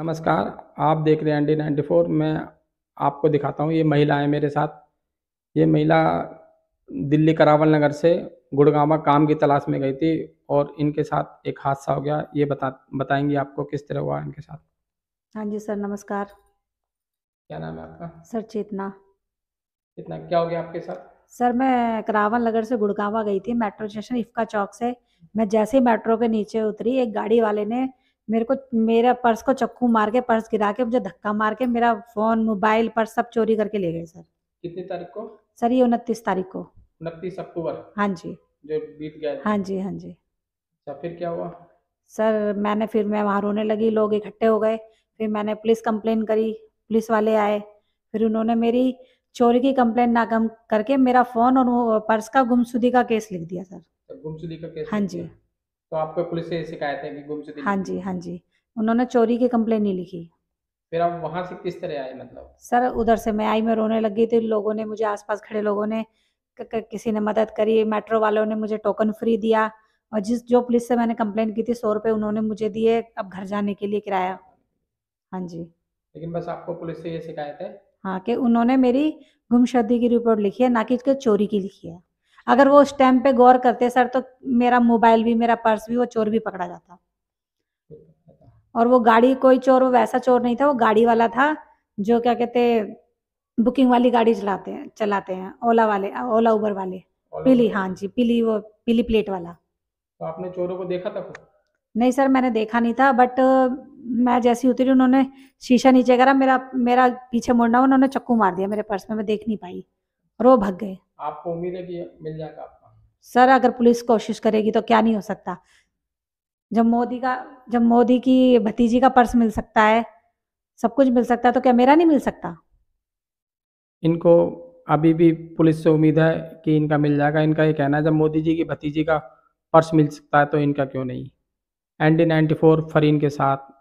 नमस्कार आप देख रहे हैं एंडी नाइन्टी फोर मैं आपको दिखाता हूँ ये महिला है मेरे साथ ये महिला दिल्ली करावल नगर से गुड़गावा काम की तलाश में गई थी और इनके साथ एक हादसा हो गया ये बता बताएंगी आपको किस तरह हुआ इनके साथ हाँ जी सर नमस्कार क्या नाम है आपका सर चेतना चेतना क्या हो गया आपके साथ सर मैं करावल नगर से गुड़गावा गई थी मेट्रो स्टेशन इफ्का चौक से मैं जैसे ही मेट्रो के नीचे उतरी एक गाड़ी वाले ने मेरे को मेरा पर्स को चक्कू मार के पर्स गिरा के मुझे धक्का मार के मेरा फोन मोबाइल पर्स सब चोरी करके ले गए सर कितनी तारीख को सर ये उनतीस तारीख को उनतीस अक्टूबर हाँ जी जो बीत गया हाँ जी हाँ जी अच्छा फिर क्या हुआ सर मैंने फिर मैं वहाँ रोने लगी लोग इकट्ठे हो गए फिर मैंने पुलिस कंप्लेन करी पुलिस वाले आए फिर उन्होंने मेरी चोरी की कंप्लेन नाकम करके मेरा फोन और पर्स का गुमसुदी का केस लिख दिया सर अच्छा, गुमसुदी का केस हाँ जी तो आपको पुलिस से शिकायत है कि से हाँ जी हाँ जी उन्होंने चोरी की कंप्लेन नहीं लिखी फिर आप वहाँ से किस तरह आए मतलब सर उधर से मैं आई मैं रोने लग गई थी लोगों ने मुझे आसपास खड़े लोगों ने किसी ने मदद करी मेट्रो वालों ने मुझे टोकन फ्री दिया और जिस जो पुलिस से मैंने कम्प्लेन की थी सौ रुपये उन्होंने मुझे दिए अब घर जाने के लिए किराया हाँ जी लेकिन बस आपको पुलिस से ये शिकायत है हाँ कि उन्होंने मेरी गुमशदी की रिपोर्ट लिखी है ना कि चोरी की लिखी है अगर वो उस टाइम पे गौर करते सर तो मेरा मोबाइल भी मेरा पर्स भी वो चोर भी पकड़ा जाता और वो गाड़ी कोई चोर वो वैसा चोर नहीं था वो गाड़ी वाला था जो क्या कहते बुकिंग वाली गाड़ी चलाते हैं चलाते हैं ओला वाले ओला उबर वाले पीली हाँ जी पीली वो पीली प्लेट वाला तो आपने चोरों को देखा था नहीं सर मैंने देखा नहीं था बट मैं जैसी उतरी उन्होंने शीशा नीचे करा मेरा मेरा पीछे मुड़ना उन्होंने चक्कू मार दिया मेरे पर्स में मैं देख नहीं पाई और वो भग गए आपको उम्मीद है कि मिल जाएगा आपका सर अगर पुलिस कोशिश करेगी तो क्या नहीं हो सकता जब मोदी का जब मोदी की भतीजी का पर्स मिल सकता है सब कुछ मिल सकता है तो क्या मेरा नहीं मिल सकता इनको अभी भी पुलिस से उम्मीद है कि इनका मिल जाएगा इनका ये कहना है जब मोदी जी की भतीजी का पर्स मिल सकता है तो इनका क्यों नहीं एन डी नाइन्टी फोर फरीन के साथ